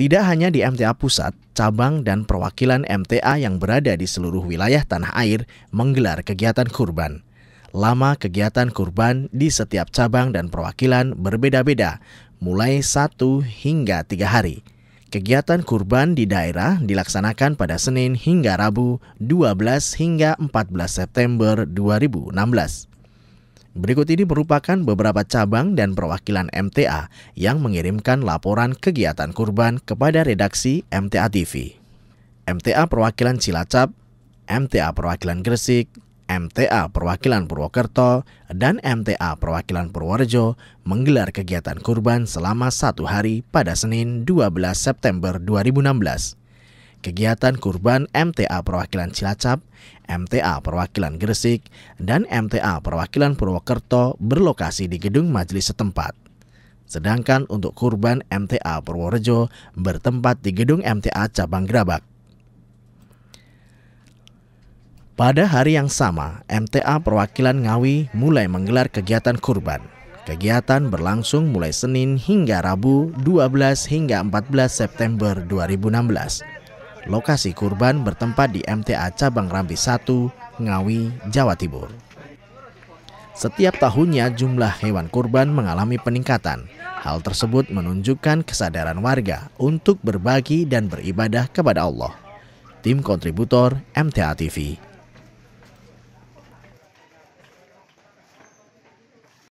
Tidak hanya di MTA Pusat, cabang dan perwakilan MTA yang berada di seluruh wilayah tanah air menggelar kegiatan kurban. Lama kegiatan kurban di setiap cabang dan perwakilan berbeda-beda, mulai satu hingga tiga hari. Kegiatan kurban di daerah dilaksanakan pada Senin hingga Rabu 12 hingga 14 September 2016. Berikut ini merupakan beberapa cabang dan perwakilan MTA yang mengirimkan laporan kegiatan kurban kepada redaksi MTA TV. MTA Perwakilan Cilacap, MTA Perwakilan Gresik, MTA Perwakilan Purwokerto, dan MTA Perwakilan Purworejo menggelar kegiatan kurban selama satu hari pada Senin 12 September 2016. Kegiatan kurban MTA Perwakilan Cilacap, MTA Perwakilan Gresik, dan MTA Perwakilan Purwokerto berlokasi di gedung majelis setempat. Sedangkan untuk kurban MTA Purworejo bertempat di gedung MTA Cabang Grabak. Pada hari yang sama, MTA Perwakilan Ngawi mulai menggelar kegiatan kurban. Kegiatan berlangsung mulai Senin hingga Rabu 12 hingga 14 September 2016. Lokasi kurban bertempat di MTA Cabang Rambi 1, Ngawi, Jawa Timur. Setiap tahunnya jumlah hewan kurban mengalami peningkatan. Hal tersebut menunjukkan kesadaran warga untuk berbagi dan beribadah kepada Allah. Tim kontributor MTA TV